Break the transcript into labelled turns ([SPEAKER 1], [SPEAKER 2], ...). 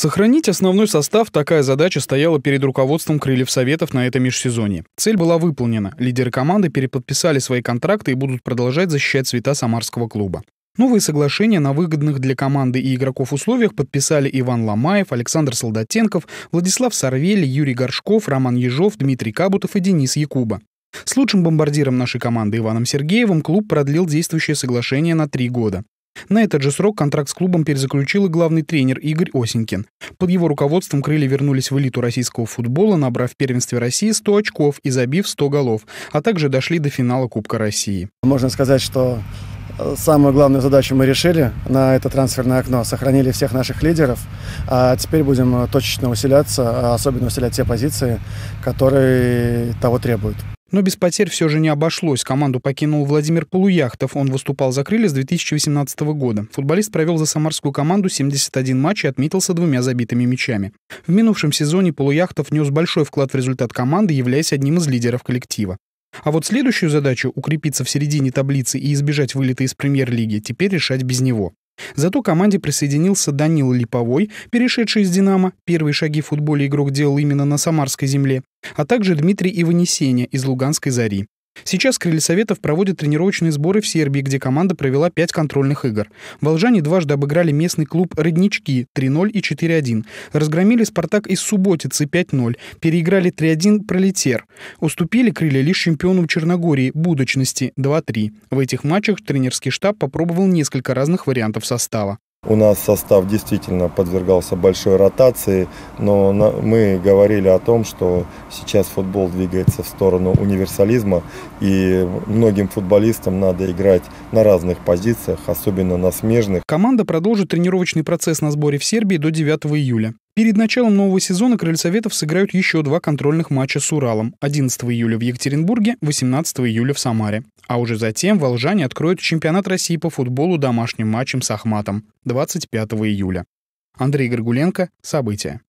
[SPEAKER 1] Сохранить основной состав – такая задача стояла перед руководством Крыльев Советов на этом межсезонье. Цель была выполнена. Лидеры команды переподписали свои контракты и будут продолжать защищать цвета Самарского клуба. Новые соглашения на выгодных для команды и игроков условиях подписали Иван Ломаев, Александр Солдатенков, Владислав Сарвель, Юрий Горшков, Роман Ежов, Дмитрий Кабутов и Денис Якуба. С лучшим бомбардиром нашей команды Иваном Сергеевым клуб продлил действующее соглашение на три года. На этот же срок контракт с клубом перезаключил и главный тренер Игорь Осенькин. Под его руководством крылья вернулись в элиту российского футбола, набрав в первенстве России 100 очков и забив 100 голов, а также дошли до финала Кубка России. Можно сказать,
[SPEAKER 2] что э, самую главную задачу мы решили на это трансферное окно. Сохранили всех наших лидеров. А теперь будем э, точечно усиляться, а особенно усилять те позиции,
[SPEAKER 1] которые того требуют. Но без потерь все же не обошлось. Команду покинул Владимир Полуяхтов. Он выступал за крылья с 2018 года. Футболист провел за самарскую команду 71 матч и отметился двумя забитыми мячами. В минувшем сезоне Полуяхтов нес большой вклад в результат команды, являясь одним из лидеров коллектива. А вот следующую задачу — укрепиться в середине таблицы и избежать вылета из премьер-лиги — теперь решать без него. Зато команде присоединился Данил Липовой, перешедший из «Динамо», первые шаги в футболе игрок делал именно на Самарской земле, а также Дмитрий Иванесеня из «Луганской зари». Сейчас Крылья Советов проводят тренировочные сборы в Сербии, где команда провела пять контрольных игр. Волжане дважды обыграли местный клуб «Роднички» 3-0 и 4-1. Разгромили «Спартак» из Субботицы 5-0. Переиграли 3-1 «Пролетер». Уступили крылья лишь чемпионам Черногории «Будочности» 2-3. В этих матчах тренерский штаб попробовал несколько разных вариантов состава.
[SPEAKER 3] У нас состав действительно подвергался большой ротации, но мы говорили о том, что сейчас футбол двигается в сторону универсализма, и многим футболистам надо
[SPEAKER 1] играть на разных позициях, особенно на смежных. Команда продолжит тренировочный процесс на сборе в Сербии до 9 июля. Перед началом нового сезона крыльцоветов сыграют еще два контрольных матча с Уралом 11 июля в Екатеринбурге, 18 июля в Самаре. А уже затем волжане откроют чемпионат России по футболу домашним матчем с Ахматом 25 июля. Андрей Горгуленко. События.